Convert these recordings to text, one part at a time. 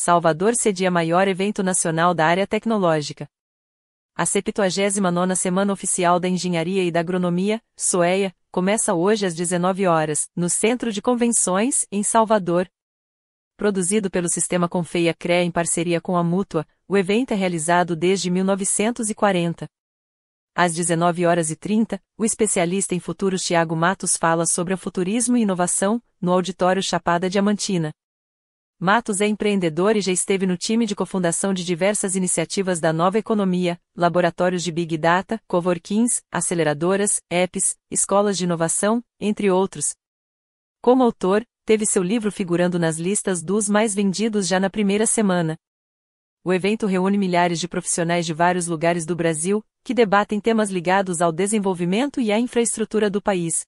Salvador sedia maior evento nacional da área tecnológica. A 79ª Semana Oficial da Engenharia e da Agronomia, SOEA, começa hoje às 19 horas, no Centro de Convenções, em Salvador. Produzido pelo Sistema Confeia CREA em parceria com a Mútua, o evento é realizado desde 1940. Às 19 horas e 30, o especialista em futuros Tiago Matos fala sobre o futurismo e inovação, no Auditório Chapada Diamantina. Matos é empreendedor e já esteve no time de cofundação de diversas iniciativas da nova economia, laboratórios de Big Data, coworkings, aceleradoras, apps, escolas de inovação, entre outros. Como autor, teve seu livro figurando nas listas dos mais vendidos já na primeira semana. O evento reúne milhares de profissionais de vários lugares do Brasil, que debatem temas ligados ao desenvolvimento e à infraestrutura do país.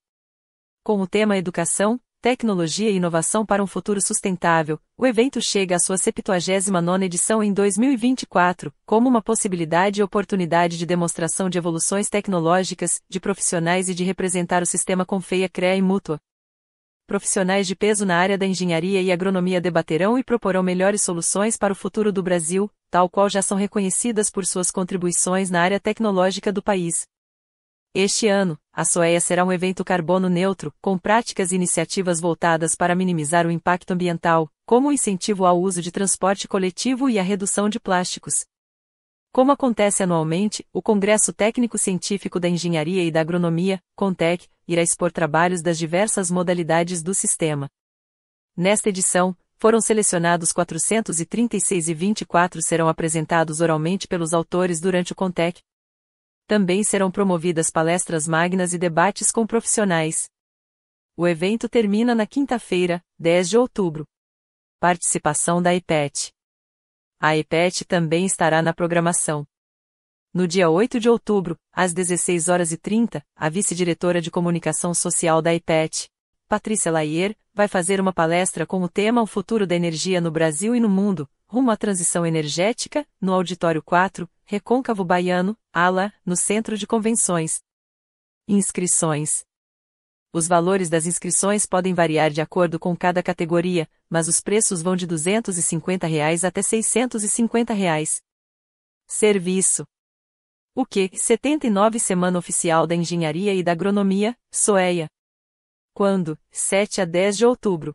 Com o tema educação, Tecnologia e Inovação para um Futuro Sustentável, o evento chega à sua 79 edição em 2024, como uma possibilidade e oportunidade de demonstração de evoluções tecnológicas, de profissionais e de representar o sistema Confeia CREA e Mútua. Profissionais de peso na área da engenharia e agronomia debaterão e proporão melhores soluções para o futuro do Brasil, tal qual já são reconhecidas por suas contribuições na área tecnológica do país. Este ano, a SOEA será um evento carbono neutro, com práticas e iniciativas voltadas para minimizar o impacto ambiental, como o incentivo ao uso de transporte coletivo e a redução de plásticos. Como acontece anualmente, o Congresso Técnico Científico da Engenharia e da Agronomia, Contec, irá expor trabalhos das diversas modalidades do sistema. Nesta edição, foram selecionados 436 e 24 serão apresentados oralmente pelos autores durante o Contec, também serão promovidas palestras magnas e debates com profissionais. O evento termina na quinta-feira, 10 de outubro. Participação da IPET. A IPET também estará na programação. No dia 8 de outubro, às 16 horas e 30, a vice-diretora de comunicação social da IPET, Patrícia Laier, vai fazer uma palestra com o tema O futuro da energia no Brasil e no mundo, rumo à transição energética, no auditório 4, Recôncavo Baiano, ala, no Centro de Convenções. Inscrições. Os valores das inscrições podem variar de acordo com cada categoria, mas os preços vão de R$ 250 reais até R$ 650. Reais. Serviço. O que? 79 Semana Oficial da Engenharia e da Agronomia, SOEA. Quando? 7 a 10 de outubro.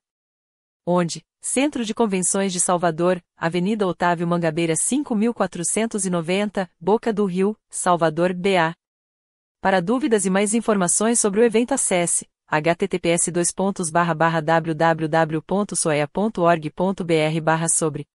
Onde? Centro de Convenções de Salvador, Avenida Otávio Mangabeira 5490, Boca do Rio, Salvador, BA. Para dúvidas e mais informações sobre o evento acesse https www.soea.org.br sobre